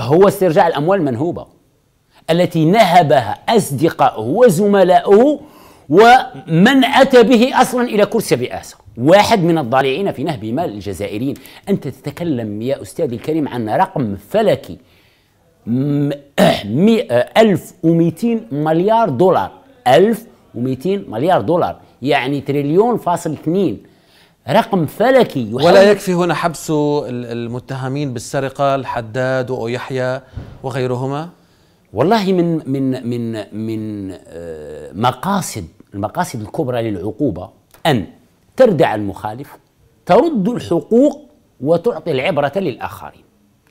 هو استرجاع الأموال المنهوبة التي نهبها أصدقائه وزملائه ومن أتى به أصلا إلى كرسي الرئاسة واحد من الضالعين في نهب مال الجزائريين أنت تتكلم يا أستاذي الكريم عن رقم فلكي 1200 مليار دولار 1200 مليار دولار يعني تريليون فاصل اثنين رقم فلكي ولا يكفي هنا حبس المتهمين بالسرقة الحداد ويحيى وغيرهما والله من من من من آه، مقاصد المقاصد الكبرى للعقوبة أن تردع المخالف ترد الحقوق وتعطي العبرة للآخرين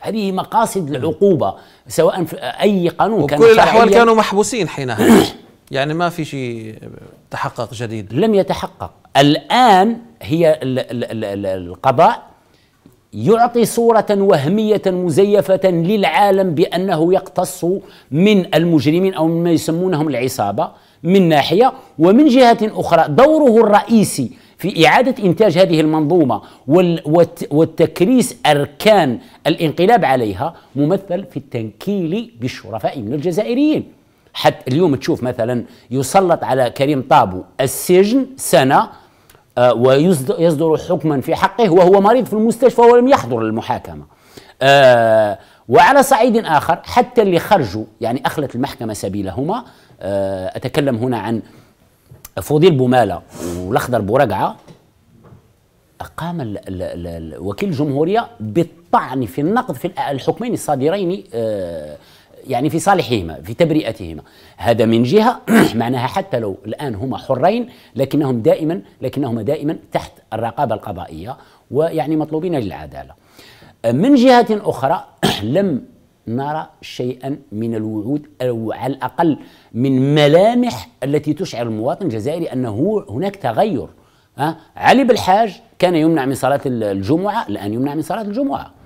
هذه مقاصد العقوبة سواء في أي قانون وكل كان الأحوال كانوا محبوسين حينها يعني ما في شيء تحقق جديد لم يتحقق الآن هي القضاء يعطي صورة وهمية مزيفة للعالم بأنه يقتص من المجرمين أو مما يسمونهم العصابة من ناحية ومن جهة أخرى دوره الرئيسي في إعادة إنتاج هذه المنظومة والتكريس أركان الانقلاب عليها ممثل في التنكيل بالشرفاء من الجزائريين حتى اليوم تشوف مثلا يسلط على كريم طابو السجن سنة آه، ويصدر حكما في حقه وهو مريض في المستشفى ولم يحضر المحاكمة آه، وعلى صعيد آخر حتى اللي خرجوا يعني أخلت المحكمة سبيلهما آه، أتكلم هنا عن فضيل بومالة والأخضر بورقعة قام وكيل الجمهورية بالطعن في النقد في الحكمين الصادرين يعني في صالحهما في تبرئتهما هذا من جهة معناها حتى لو الآن هما حرين لكنهم دائما لكنهما دائما تحت الرقابة القضائية ويعني مطلوبين للعدالة من جهة أخرى لم نرى شيئا من الوعود أو على الأقل من ملامح التي تشعر المواطن الجزائري أنه هناك تغير علي بالحاج كان يمنع من صلاة الجمعة الآن يمنع من صلاة الجمعة